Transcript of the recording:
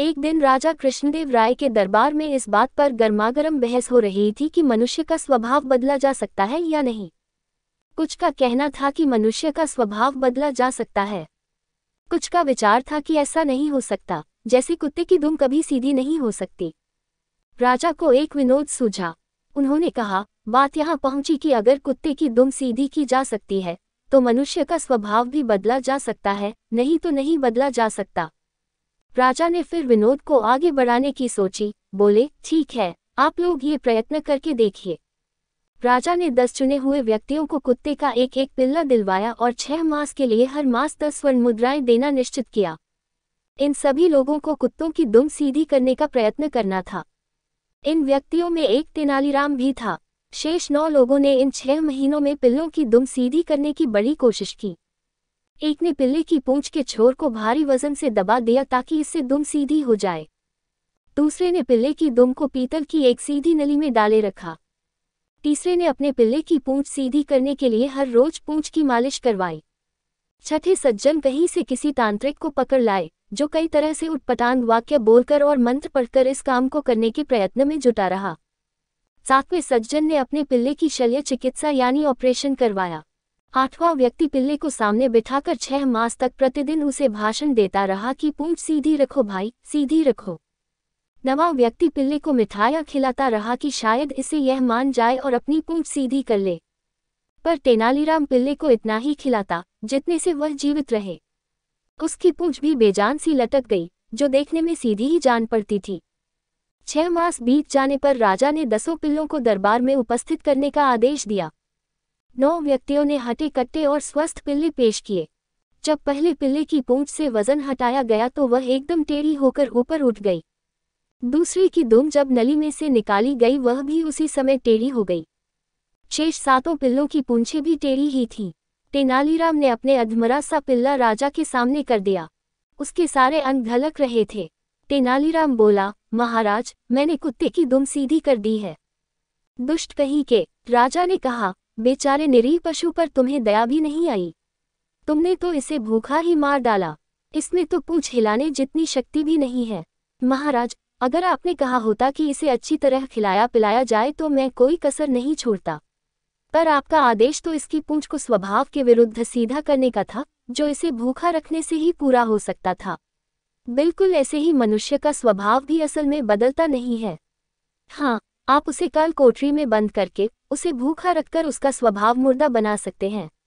एक दिन राजा कृष्णदेव राय के दरबार में इस बात पर गर्मागर्म बहस हो रही थी कि मनुष्य का स्वभाव बदला जा सकता है या नहीं कुछ का कहना था कि मनुष्य का स्वभाव बदला जा सकता है कुछ का विचार था कि ऐसा नहीं हो सकता जैसे कुत्ते की दुम कभी सीधी नहीं हो सकती राजा को एक विनोद सूझा उन्होंने कहा बात यहाँ पहुंची कि अगर कुत्ते की दुम सीधी की जा सकती है तो मनुष्य का स्वभाव भी बदला जा सकता है नहीं तो नहीं बदला जा सकता राजा ने फिर विनोद को आगे बढ़ाने की सोची बोले ठीक है आप लोग ये प्रयत्न करके देखिए राजा ने दस चुने हुए व्यक्तियों को कुत्ते का एक एक पिल्ला दिलवाया और छह मास के लिए हर मास दस स्वर्ण मुद्राएं देना निश्चित किया इन सभी लोगों को कुत्तों की दुम सीधी करने का प्रयत्न करना था इन व्यक्तियों में एक तेनालीराम भी था शेष नौ लोगों ने इन छह महीनों में पिल्लों की दुम सीधी करने की बड़ी कोशिश की एक ने पिल्ले की पूंछ के छोर को भारी वजन से दबा दिया ताकि इससे दुम सीधी हो जाए दूसरे ने पिल्ले की दुम को पीतल की एक सीधी नली में डाले रखा तीसरे ने अपने पिल्ले की पूंछ सीधी करने के लिए हर रोज पूंछ की मालिश करवाई छठे सज्जन कहीं से किसी तांत्रिक को पकड़ लाए जो कई तरह से उटपटांग वाक्य बोलकर और मंत्र पढ़कर इस काम को करने के प्रयत्न में जुटा रहा सातवें सज्जन ने अपने पिल्ले की शल्य चिकित्सा यानी ऑपरेशन करवाया आठवां व्यक्ति पिल्ले को सामने बिठाकर छह मास तक प्रतिदिन उसे भाषण देता रहा कि पूंछ सीधी रखो भाई सीधी रखो नवा व्यक्ति पिल्ले को मिठाया खिलाता रहा कि शायद इसे यह मान जाए और अपनी पूंछ सीधी कर ले पर तेनालीराम पिल्ले को इतना ही खिलाता जितने से वह जीवित रहे उसकी पूंछ भी बेजान सी लटक गई जो देखने में सीधी ही जान पड़ती थी छह मास बीत जाने पर राजा ने दसों पिल्लों को दरबार में उपस्थित करने का आदेश दिया नौ व्यक्तियों ने हटे कट्टे और स्वस्थ पिल्ले पेश किए जब पहले पिल्ले की पूंछ से वजन हटाया गया तो वह एकदम टेढ़ी होकर ऊपर उठ गई दूसरी की दुम जब नली में से निकाली गई वह भी उसी समय टेढ़ी हो गई शेष सातों पिल्लों की पूंछें भी टेढ़ी ही थीं तेनालीराम ने अपने अधमरा सा पिल्ला राजा के सामने कर दिया उसके सारे अंग झलक रहे थे तेनालीराम बोला महाराज मैंने कुत्ते की दुम सीधी कर दी है दुष्ट कहीं के राजा ने कहा बेचारे निरीह पशु पर तुम्हें दया भी नहीं आई तुमने तो इसे भूखा ही मार डाला इसमें तो पूछ हिलाने जितनी शक्ति भी नहीं है महाराज अगर आपने कहा होता कि इसे अच्छी तरह खिलाया पिलाया जाए तो मैं कोई कसर नहीं छोड़ता पर आपका आदेश तो इसकी पूंछ को स्वभाव के विरुद्ध सीधा करने का था जो इसे भूखा रखने से ही पूरा हो सकता था बिल्कुल ऐसे ही मनुष्य का स्वभाव भी असल में बदलता नहीं है हाँ आप उसे कल कोठरी में बंद करके उसे भूखा रखकर उसका स्वभाव मुर्दा बना सकते हैं